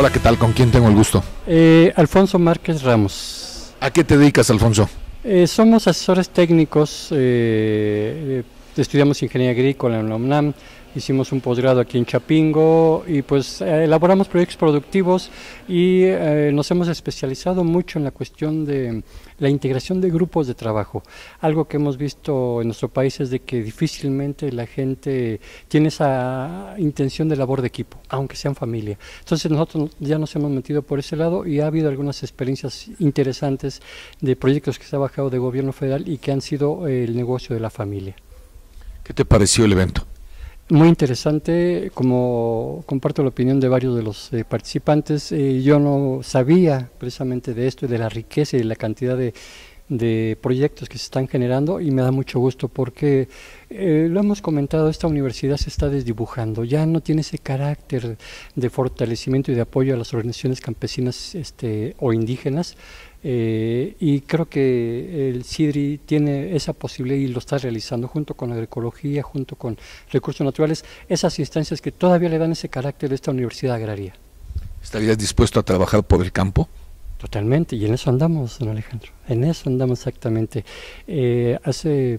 Hola, ¿qué tal? ¿Con quién tengo el gusto? Eh, Alfonso Márquez Ramos. ¿A qué te dedicas, Alfonso? Eh, somos asesores técnicos, eh, estudiamos ingeniería agrícola en la UNAM, hicimos un posgrado aquí en Chapingo y pues eh, elaboramos proyectos productivos y eh, nos hemos especializado mucho en la cuestión de la integración de grupos de trabajo. Algo que hemos visto en nuestro país es de que difícilmente la gente tiene esa intención de labor de equipo, aunque sean familia. Entonces nosotros ya nos hemos metido por ese lado y ha habido algunas experiencias interesantes de proyectos que se ha bajado de gobierno federal y que han sido el negocio de la familia. ¿Qué te pareció el evento? muy interesante, como comparto la opinión de varios de los eh, participantes, eh, yo no sabía precisamente de esto, y de la riqueza y la cantidad de de proyectos que se están generando y me da mucho gusto porque eh, lo hemos comentado, esta universidad se está desdibujando, ya no tiene ese carácter de fortalecimiento y de apoyo a las organizaciones campesinas este, o indígenas eh, y creo que el CIDRI tiene esa posibilidad y lo está realizando junto con la agroecología, junto con recursos naturales, esas instancias que todavía le dan ese carácter a esta universidad agraria. ¿Estarías dispuesto a trabajar por el campo? Totalmente, y en eso andamos, don Alejandro, en eso andamos exactamente. Eh, hace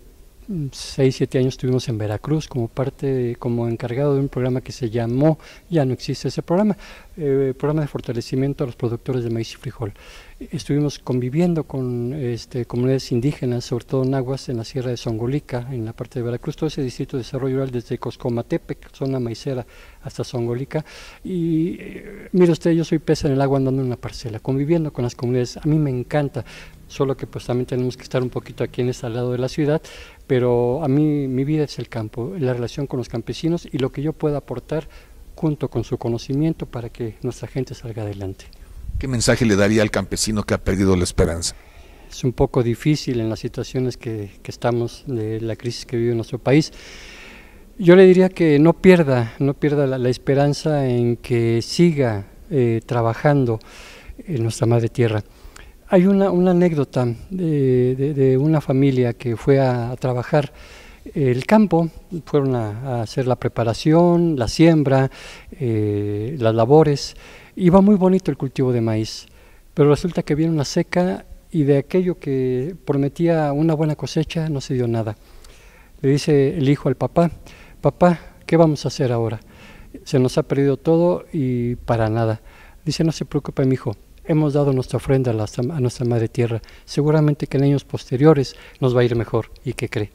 Seis siete años estuvimos en Veracruz como parte, como encargado de un programa que se llamó, ya no existe ese programa, eh, programa de fortalecimiento a los productores de maíz y frijol. Estuvimos conviviendo con este, comunidades indígenas, sobre todo en aguas en la sierra de Songolica, en la parte de Veracruz, todo ese distrito de desarrollo rural desde Coscomatepec, zona maicera, hasta Songolica. Y eh, mire usted, yo soy pesa en el agua andando en una parcela, conviviendo con las comunidades. A mí me encanta solo que pues también tenemos que estar un poquito aquí en este lado de la ciudad, pero a mí mi vida es el campo, la relación con los campesinos y lo que yo pueda aportar junto con su conocimiento para que nuestra gente salga adelante. ¿Qué mensaje le daría al campesino que ha perdido la esperanza? Es un poco difícil en las situaciones que, estamos, de la crisis que vive nuestro país. Yo le diría que no pierda, no pierda la, esperanza en que siga eh, trabajando en nuestra madre tierra. Hay una, anécdota de, una familia que fue a, trabajar el campo, fueron a, hacer la preparación, la siembra, eh, las labores. Iba muy bonito el cultivo de maíz, pero resulta que viene una seca y de aquello que prometía una buena cosecha no se dio nada. Le dice el hijo al papá, papá, ¿qué vamos a hacer ahora? Se nos ha perdido todo y para nada. Dice, no se preocupe, mi hijo, hemos dado nuestra ofrenda a, nuestra Madre Tierra. Seguramente que en años posteriores nos va a ir mejor. ¿Y qué cree?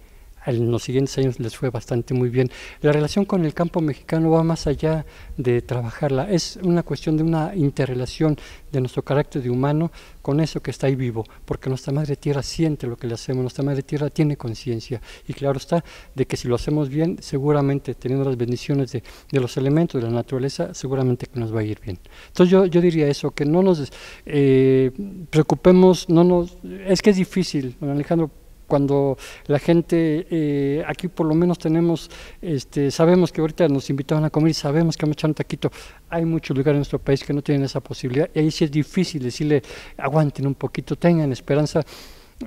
en los siguientes años les fue bastante muy bien. La relación con el campo mexicano va más allá de trabajarla, es una cuestión de una interrelación de nuestro carácter de humano con eso que está ahí vivo, porque nuestra madre tierra siente lo que le hacemos, nuestra madre tierra tiene conciencia y claro está de que si lo hacemos bien, seguramente teniendo las bendiciones de, los elementos de la naturaleza, seguramente que nos va a ir bien. Entonces yo, yo diría eso, que no nos eh, preocupemos, no nos, es que es difícil, Alejandro, cuando la gente eh, aquí por lo menos tenemos, este, sabemos que ahorita nos invitaron a comer sabemos que vamos a un taquito. Hay muchos lugares en nuestro país que no tienen esa posibilidad y ahí sí es difícil decirle aguanten un poquito, tengan esperanza.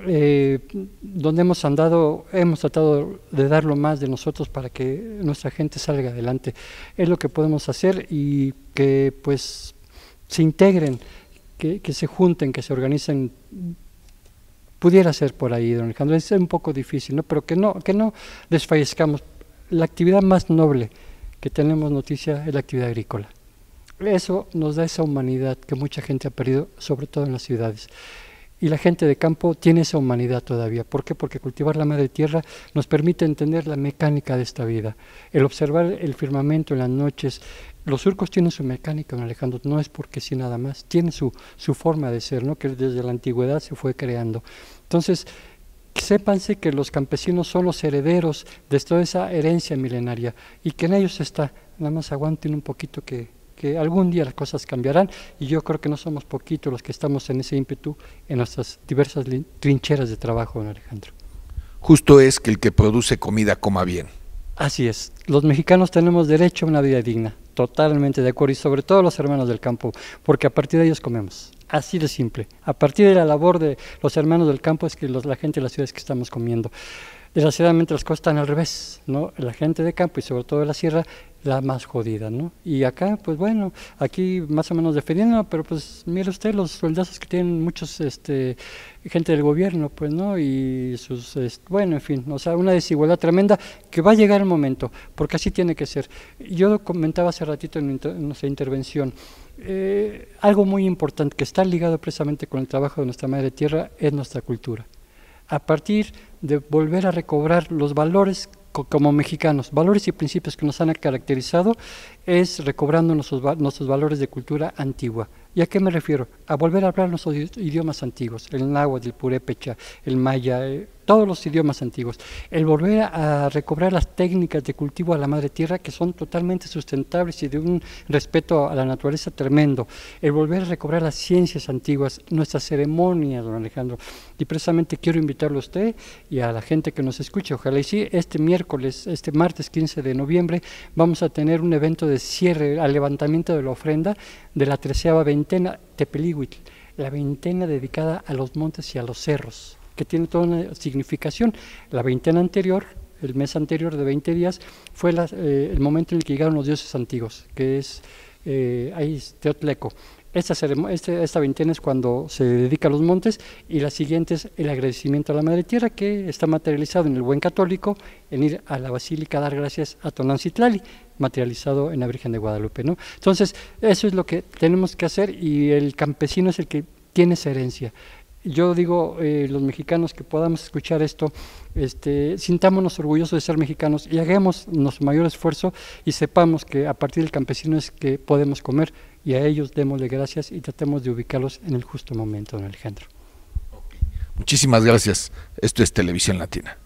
Eh, donde hemos andado, hemos tratado de dar lo más de nosotros para que nuestra gente salga adelante. Es lo que podemos hacer y que pues se integren, que, que se junten, que se organicen Pudiera ser por ahí, don Alejandro, es un poco difícil, ¿no? Pero que no, que no desfallezcamos. La actividad más noble que tenemos noticia es la actividad agrícola. Eso nos da esa humanidad que mucha gente ha perdido, sobre todo en las ciudades. Y la gente de campo tiene esa humanidad todavía. ¿Por qué? Porque cultivar la madre tierra nos permite entender la mecánica de esta vida. El observar el firmamento en las noches, los surcos tienen su mecánica, don Alejandro, no es porque sí nada más, tienen su, forma de ser, ¿no? que desde la antigüedad se fue creando. Entonces, sépanse que los campesinos son los herederos de toda esa herencia milenaria y que en ellos está, nada más aguanten un poquito que que algún día las cosas cambiarán y yo creo que no somos poquitos los que estamos en ese ímpetu en nuestras diversas trincheras de trabajo, don Alejandro. Justo es que el que produce comida coma bien. Así es, los mexicanos tenemos derecho a una vida digna, totalmente de acuerdo, y sobre todo los hermanos del campo, porque a partir de ellos comemos, así de simple. A partir de la labor de los hermanos del campo es que la gente de las ciudades que estamos comiendo. Desgraciadamente las cosas están al revés, ¿no? La gente de campo y sobre todo de la sierra, la más jodida, ¿no? Y acá, pues bueno, aquí más o menos defendiendo, pero pues mire usted los soldados que tienen muchos, este, gente del gobierno, pues, ¿no? Y sus, bueno, en fin, o sea, una desigualdad tremenda que va a llegar el momento, porque así tiene que ser. Yo lo comentaba hace ratito en, nuestra intervención, eh, algo muy importante que está ligado precisamente con el trabajo de nuestra madre tierra es nuestra cultura a partir de volver a recobrar los valores como mexicanos, valores y principios que nos han caracterizado, es recobrando nuestros, valores de cultura antigua. ¿Y a qué me refiero? A volver a hablar nuestros idiomas antiguos, el náhuatl, el purépecha, el maya. Eh, todos los idiomas antiguos, el volver a recobrar las técnicas de cultivo a la madre tierra que son totalmente sustentables y de un respeto a la naturaleza tremendo, el volver a recobrar las ciencias antiguas, nuestra ceremonia, don Alejandro. Y precisamente quiero invitarlo a usted y a la gente que nos escucha, ojalá y sí, este miércoles, este martes 15 de noviembre, vamos a tener un evento de cierre al levantamiento de la ofrenda de la treceava veintena Tepelihuitl, la veintena dedicada a los montes y a los cerros que tiene toda una significación. La veintena anterior, el mes anterior de 20 días, fue eh, el momento en el que llegaron los dioses antiguos, que es eh, ahí Teotleco. Esta, este, esta veintena es cuando se dedica a los montes y la siguiente es el agradecimiento a la Madre Tierra que está materializado en el buen católico en ir a la basílica a dar gracias a Tonanzitlali, materializado en la Virgen de Guadalupe. ¿no? Entonces, eso es lo que tenemos que hacer y el campesino es el que tiene esa herencia yo digo, eh, los mexicanos que podamos escuchar esto, este, sintámonos orgullosos de ser mexicanos y hagamos nuestro mayor esfuerzo y sepamos que a partir del campesino es que podemos comer y a ellos démosle gracias y tratemos de ubicarlos en el justo momento, don Alejandro. Muchísimas gracias. Esto es Televisión Latina.